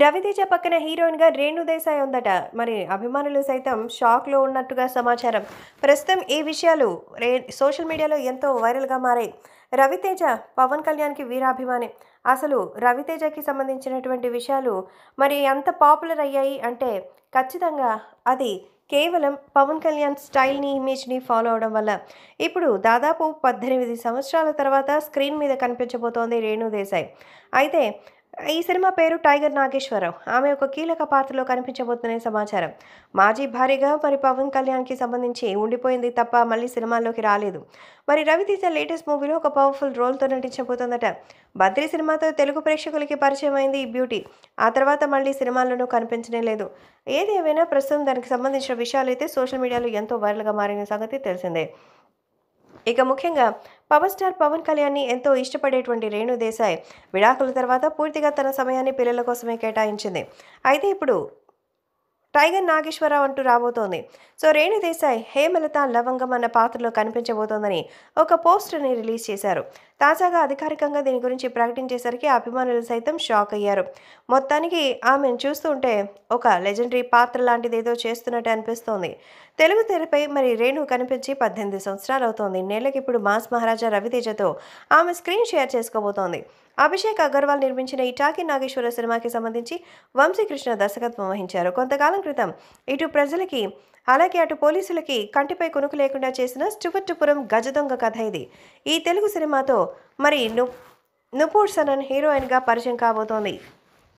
రవితేజ పక్కన హీరోయిన్గా రేణు దేశాయ్ ఉందట మరి అభిమానులు సైతం షాక్లో ఉన్నట్టుగా సమాచారం ప్రస్తుతం ఈ విషయాలు రే సోషల్ మీడియాలో ఎంతో వైరల్గా మారాయి రవితేజ పవన్ కళ్యాణ్కి వీరాభిమాని అసలు రవితేజకి సంబంధించినటువంటి విషయాలు మరి ఎంత పాపులర్ అయ్యాయి అంటే ఖచ్చితంగా అది కేవలం పవన్ కళ్యాణ్ స్టైల్ని ఇమేజ్ని ఫాలో అవడం వల్ల ఇప్పుడు దాదాపు పద్దెనిమిది సంవత్సరాల తర్వాత స్క్రీన్ మీద కనిపించబోతోంది రేణు దేశాయ్ అయితే ఈ సినిమా పేరు టైగర్ నాగేశ్వరరావు ఆమె ఒక కీలక పాత్రలో కనిపించబోతున్న సమాచారం మాజీ భారీగా మరి పవన్ కళ్యాణ్కి సంబంధించి ఉండిపోయింది తప్ప మళ్ళీ సినిమాల్లోకి రాలేదు మరి రవి తీసిన లేటెస్ట్ మూవీలో ఒక పవర్ఫుల్ రోల్తో నటించబోతుందట బద్రి సినిమాతో తెలుగు ప్రేక్షకులకి పరిచయం అయింది ఈ బ్యూటీ ఆ తర్వాత మళ్ళీ సినిమాల్లోనూ కనిపించనే లేదు ఏదేమైనా ప్రస్తుతం దానికి సంబంధించిన విషయాలు అయితే సోషల్ మీడియాలో ఎంతో వైరల్గా మారిన సంగతి తెలిసిందే ఇక ముఖ్యంగా పవర్ స్టార్ పవన్ కళ్యాణ్ని ఎంతో ఇష్టపడేటువంటి రేణు దేశాయ్ విడాకుల తర్వాత పూర్తిగా తన సమయాన్ని పిల్లల కోసమే కేటాయించింది అయితే ఇప్పుడు టైగర్ నాగేశ్వరరావు అంటూ రాబోతోంది సో రేణు దేశాయ్ హేమలత లవంగం అన్న పాత్రలో కనిపించబోతోందని ఒక పోస్టర్ని రిలీజ్ చేశారు తాజాగా అధికారికంగా దీని గురించి ప్రకటించేసరికి అభిమానులు సైతం షాక్ అయ్యారు మొత్తానికి ఆమెను చూస్తుంటే ఒక లెజెండరీ పాత్ర లాంటిది ఏదో చేస్తున్నట్టు అనిపిస్తోంది తెలుగు తెరపై మరి రేణు కనిపించి పద్దెనిమిది సంవత్సరాలు అవుతోంది నెలకి ఇప్పుడు మాస్ మహారాజా రవితేజతో ఆమె స్క్రీన్ షేర్ చేసుకోబోతోంది అభిషేక్ అగర్వాల్ నిర్మించిన ఈ టాకీ నాగేశ్వర సినిమాకి సంబంధించి వంశీకృష్ణ దర్శకత్వం వహించారు కొంతకాలం క్రితం ఇటు ప్రజలకి అలాగే అటు పోలీసులకి కంటిపై కొనుకు లేకుండా చేసిన స్టువర్టుపురం గజదొంగ కథ ఇది ఈ తెలుగు సినిమాతో మరి ను నుపూర్ సనన్ హీరోయిన్గా పరిచయం కాబోతోంది